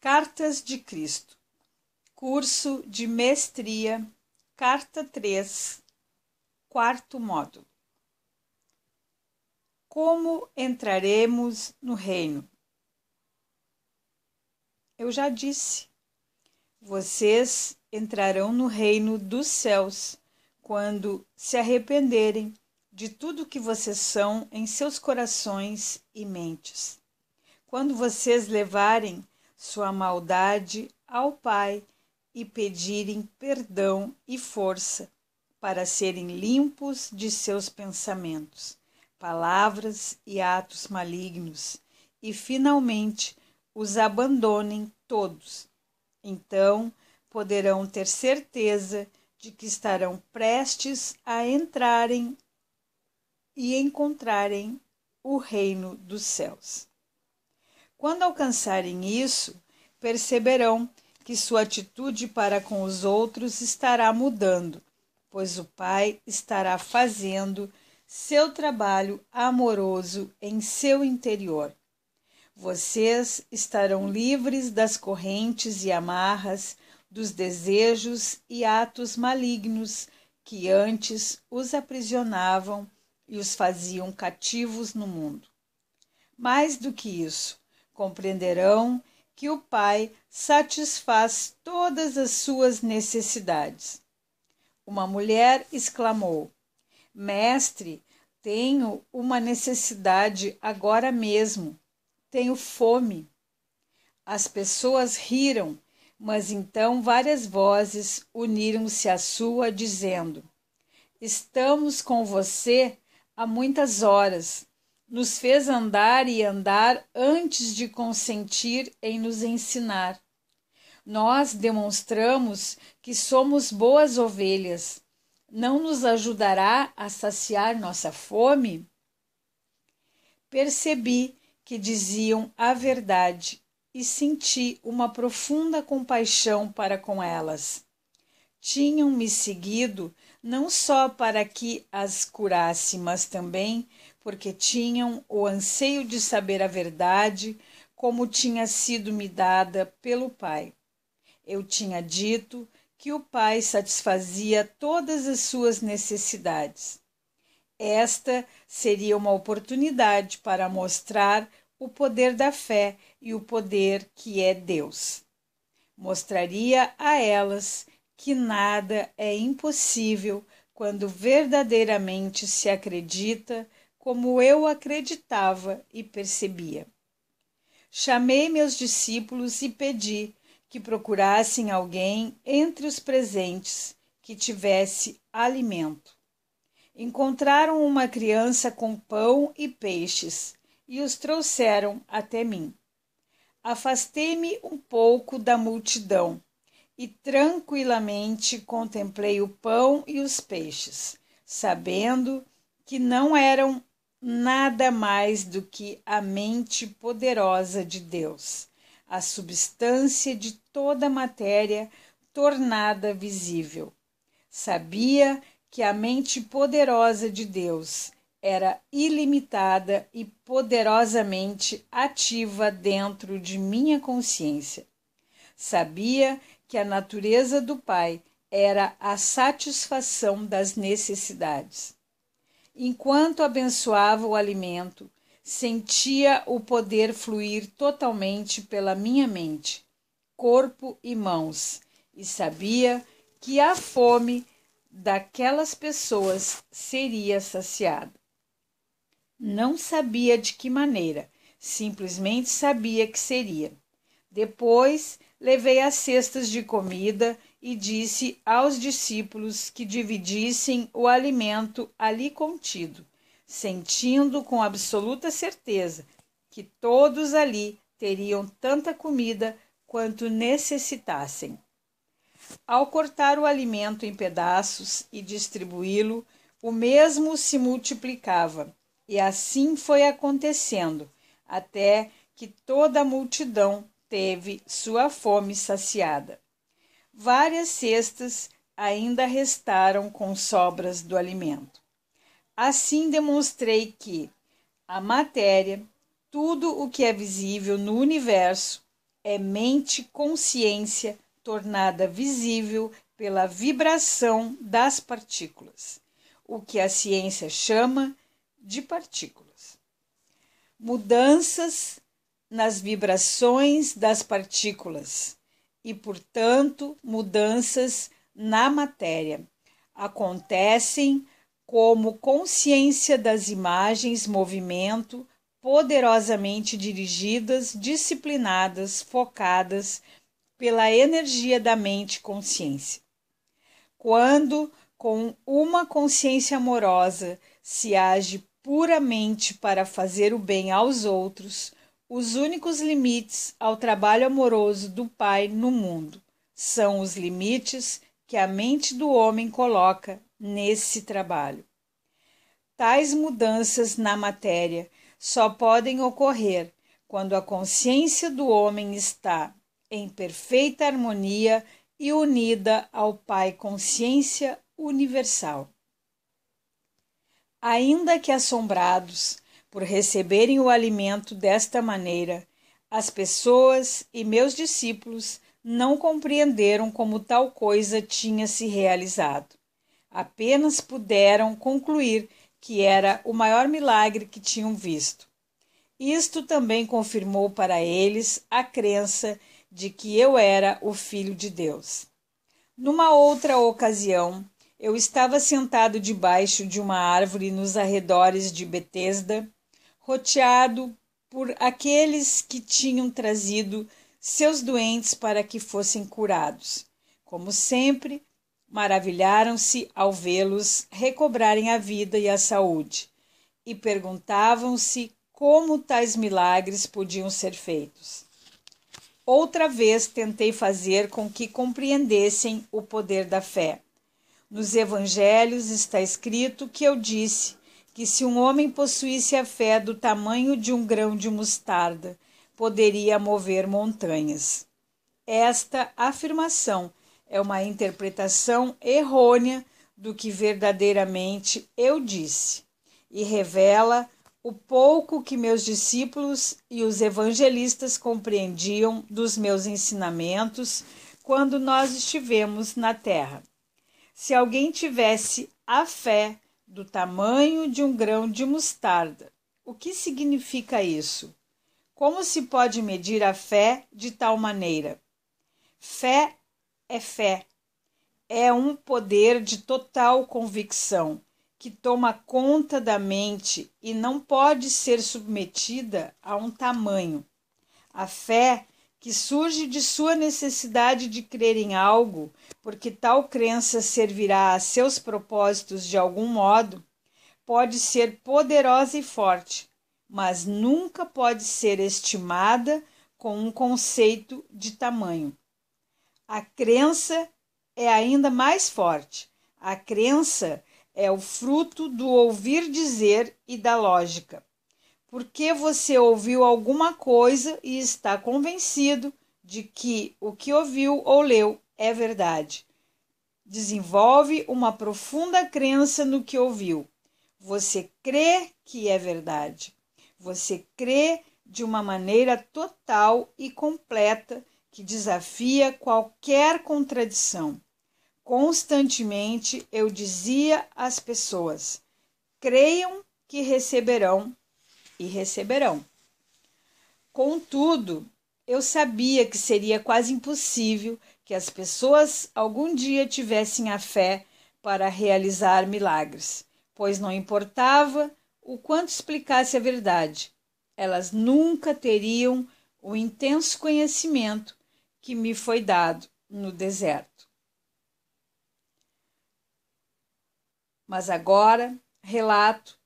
Cartas de Cristo, curso de mestria, carta 3, quarto módulo. Como entraremos no reino? Eu já disse, vocês entrarão no reino dos céus quando se arrependerem de tudo que vocês são em seus corações e mentes. Quando vocês levarem sua maldade ao Pai e pedirem perdão e força para serem limpos de seus pensamentos, palavras e atos malignos, e finalmente os abandonem todos. Então poderão ter certeza de que estarão prestes a entrarem e encontrarem o reino dos céus. Quando alcançarem isso, perceberão que sua atitude para com os outros estará mudando, pois o Pai estará fazendo seu trabalho amoroso em seu interior. Vocês estarão livres das correntes e amarras, dos desejos e atos malignos que antes os aprisionavam e os faziam cativos no mundo. Mais do que isso, compreenderão que o Pai satisfaz todas as suas necessidades. Uma mulher exclamou: Mestre, tenho uma necessidade agora mesmo. Tenho fome. As pessoas riram, mas então várias vozes uniram-se à sua, dizendo: Estamos com você há muitas horas nos fez andar e andar antes de consentir em nos ensinar. Nós demonstramos que somos boas ovelhas. Não nos ajudará a saciar nossa fome? Percebi que diziam a verdade e senti uma profunda compaixão para com elas tinham-me seguido não só para que as curasse, mas também porque tinham o anseio de saber a verdade, como tinha sido me dada pelo Pai. Eu tinha dito que o Pai satisfazia todas as suas necessidades. Esta seria uma oportunidade para mostrar o poder da fé e o poder que é Deus. Mostraria a elas que nada é impossível quando verdadeiramente se acredita, como eu acreditava e percebia. Chamei meus discípulos e pedi que procurassem alguém entre os presentes que tivesse alimento. Encontraram uma criança com pão e peixes e os trouxeram até mim. Afastei-me um pouco da multidão e tranquilamente contemplei o pão e os peixes, sabendo que não eram nada mais do que a mente poderosa de Deus, a substância de toda a matéria tornada visível. Sabia que a mente poderosa de Deus era ilimitada e poderosamente ativa dentro de minha consciência. Sabia que a natureza do Pai era a satisfação das necessidades. Enquanto abençoava o alimento, sentia o poder fluir totalmente pela minha mente, corpo e mãos, e sabia que a fome daquelas pessoas seria saciada. Não sabia de que maneira, simplesmente sabia que seria. Depois levei as cestas de comida e disse aos discípulos que dividissem o alimento ali contido, sentindo com absoluta certeza que todos ali teriam tanta comida quanto necessitassem. Ao cortar o alimento em pedaços e distribuí-lo, o mesmo se multiplicava, e assim foi acontecendo, até que toda a multidão teve sua fome saciada. Várias cestas ainda restaram com sobras do alimento. Assim demonstrei que a matéria, tudo o que é visível no universo, é mente-consciência tornada visível pela vibração das partículas, o que a ciência chama de partículas. Mudanças nas vibrações das partículas e, portanto, mudanças na matéria. Acontecem como consciência das imagens, movimento, poderosamente dirigidas, disciplinadas, focadas pela energia da mente consciência. Quando, com uma consciência amorosa, se age puramente para fazer o bem aos outros, os únicos limites ao trabalho amoroso do Pai no mundo são os limites que a mente do homem coloca nesse trabalho. Tais mudanças na matéria só podem ocorrer quando a consciência do homem está em perfeita harmonia e unida ao Pai Consciência Universal. Ainda que assombrados, por receberem o alimento desta maneira, as pessoas e meus discípulos não compreenderam como tal coisa tinha se realizado. Apenas puderam concluir que era o maior milagre que tinham visto. Isto também confirmou para eles a crença de que eu era o Filho de Deus. Numa outra ocasião, eu estava sentado debaixo de uma árvore nos arredores de Betesda roteado por aqueles que tinham trazido seus doentes para que fossem curados. Como sempre, maravilharam-se ao vê-los recobrarem a vida e a saúde e perguntavam-se como tais milagres podiam ser feitos. Outra vez tentei fazer com que compreendessem o poder da fé. Nos evangelhos está escrito que eu disse: que se um homem possuísse a fé do tamanho de um grão de mostarda, poderia mover montanhas. Esta afirmação é uma interpretação errônea do que verdadeiramente eu disse e revela o pouco que meus discípulos e os evangelistas compreendiam dos meus ensinamentos quando nós estivemos na terra. Se alguém tivesse a fé do tamanho de um grão de mostarda. O que significa isso? Como se pode medir a fé de tal maneira? Fé é fé, é um poder de total convicção que toma conta da mente e não pode ser submetida a um tamanho. A fé que surge de sua necessidade de crer em algo, porque tal crença servirá a seus propósitos de algum modo, pode ser poderosa e forte, mas nunca pode ser estimada com um conceito de tamanho. A crença é ainda mais forte. A crença é o fruto do ouvir dizer e da lógica porque você ouviu alguma coisa e está convencido de que o que ouviu ou leu é verdade. Desenvolve uma profunda crença no que ouviu. Você crê que é verdade. Você crê de uma maneira total e completa que desafia qualquer contradição. Constantemente eu dizia às pessoas: creiam que receberão e receberão. Contudo, eu sabia que seria quase impossível que as pessoas algum dia tivessem a fé para realizar milagres, pois não importava o quanto explicasse a verdade, elas nunca teriam o intenso conhecimento que me foi dado no deserto. Mas agora relato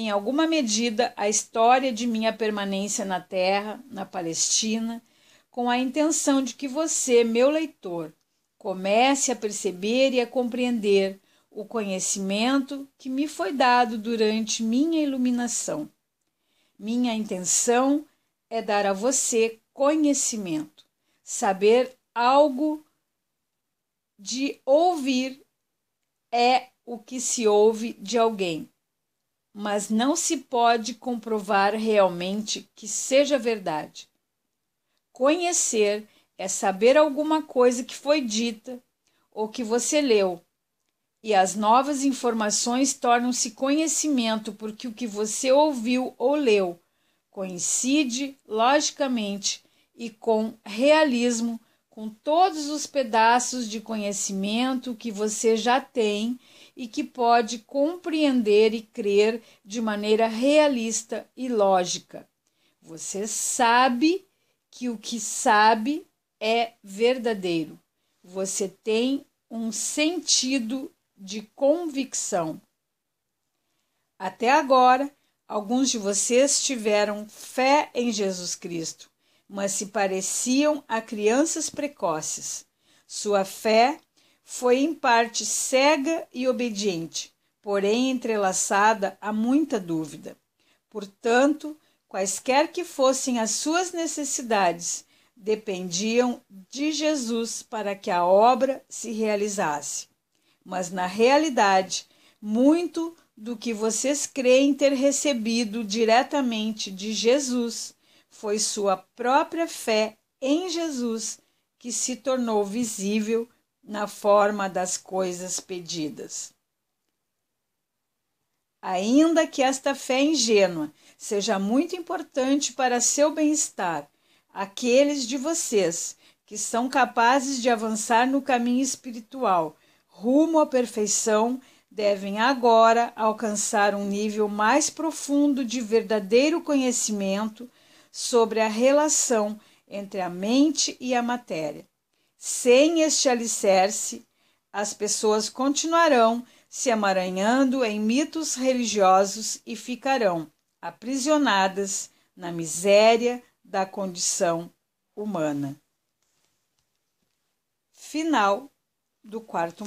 em alguma medida, a história de minha permanência na Terra, na Palestina, com a intenção de que você, meu leitor, comece a perceber e a compreender o conhecimento que me foi dado durante minha iluminação. Minha intenção é dar a você conhecimento, saber algo de ouvir é o que se ouve de alguém mas não se pode comprovar realmente que seja verdade. Conhecer é saber alguma coisa que foi dita ou que você leu, e as novas informações tornam-se conhecimento porque o que você ouviu ou leu coincide logicamente e com realismo com todos os pedaços de conhecimento que você já tem e que pode compreender e crer de maneira realista e lógica. Você sabe que o que sabe é verdadeiro. Você tem um sentido de convicção. Até agora, alguns de vocês tiveram fé em Jesus Cristo mas se pareciam a crianças precoces. Sua fé foi em parte cega e obediente, porém entrelaçada a muita dúvida. Portanto, quaisquer que fossem as suas necessidades, dependiam de Jesus para que a obra se realizasse. Mas, na realidade, muito do que vocês creem ter recebido diretamente de Jesus foi sua própria fé em Jesus que se tornou visível na forma das coisas pedidas. Ainda que esta fé ingênua seja muito importante para seu bem-estar, aqueles de vocês que são capazes de avançar no caminho espiritual rumo à perfeição devem agora alcançar um nível mais profundo de verdadeiro conhecimento sobre a relação entre a mente e a matéria. Sem este alicerce, as pessoas continuarão se amaranhando em mitos religiosos e ficarão aprisionadas na miséria da condição humana. Final do quarto